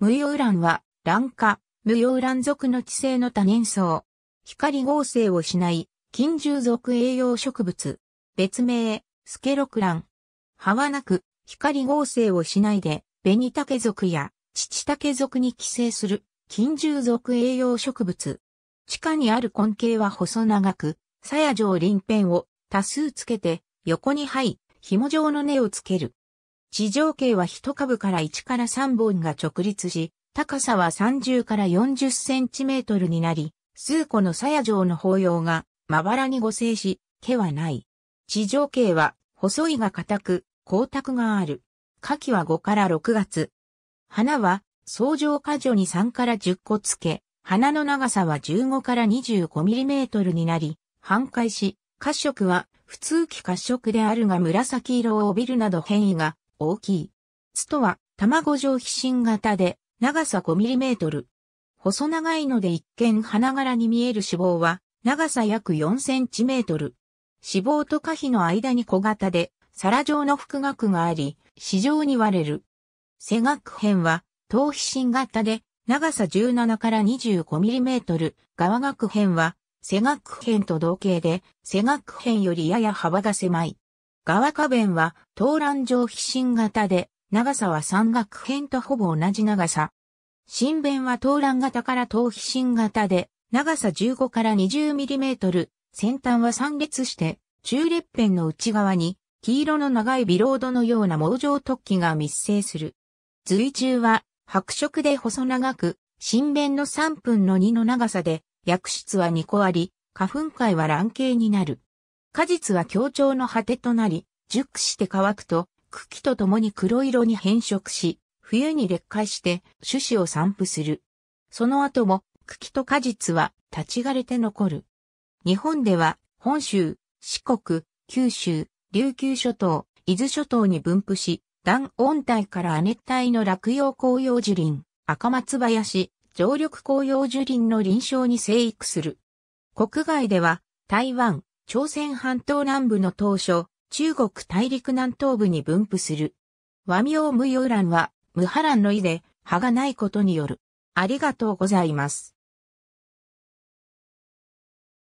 無用ウランは、卵化、無用ウラン属の地性の多年草。光合成をしない、金獣属栄養植物。別名、スケロクラン。葉はなく、光合成をしないで、ベニタケ属や、チチタケ属に寄生する、金獣属栄養植物。地下にある根茎は細長く、鞘状輪片を多数つけて、横に這い、紐状の根をつける。地上径は一株から1から3本が直立し、高さは30から40センチメートルになり、数個の鞘状の包要がまばらに五生し、毛はない。地上径は細いが硬く、光沢がある。夏季は5から6月。花は相乗果樹に3から10個つけ、花の長さは15から25ミリメートルになり、半壊し、褐色は普通期褐色であるが紫色を帯びるなど変異が大きい。ストは、卵状皮疹型で、長さ 5mm。細長いので一見花柄に見える脂肪は、長さ約 4cm。脂肪と可否の間に小型で、皿状の腹膜があり、市場に割れる。背額片は、頭皮疹型で、長さ17から 25mm、側額片は、背額片と同型で、背額片よりやや幅が狭い。側花弁は、東蘭上飛信型で、長さは山岳編とほぼ同じ長さ。新弁は東蘭型から東飛信型で、長さ15から 20mm、先端は三列して、中列辺の内側に、黄色の長いビロードのような網状突起が密生する。随中は、白色で細長く、新弁の3分の2の長さで、薬室は2個あり、花粉界は卵形になる。果実は強調の果てとなり、熟して乾くと、茎と共に黒色に変色し、冬に劣化して種子を散布する。その後も茎と果実は立ち枯れて残る。日本では本州、四国、九州、琉球諸島、伊豆諸島に分布し、暖温帯から亜熱帯の落葉紅葉樹林、赤松林、常緑紅葉樹林の臨床に生育する。国外では台湾、朝鮮半島南部の当初、中国大陸南東部に分布する。和名無用欄は、無波乱の意で、葉がないことによる。ありがとうございます。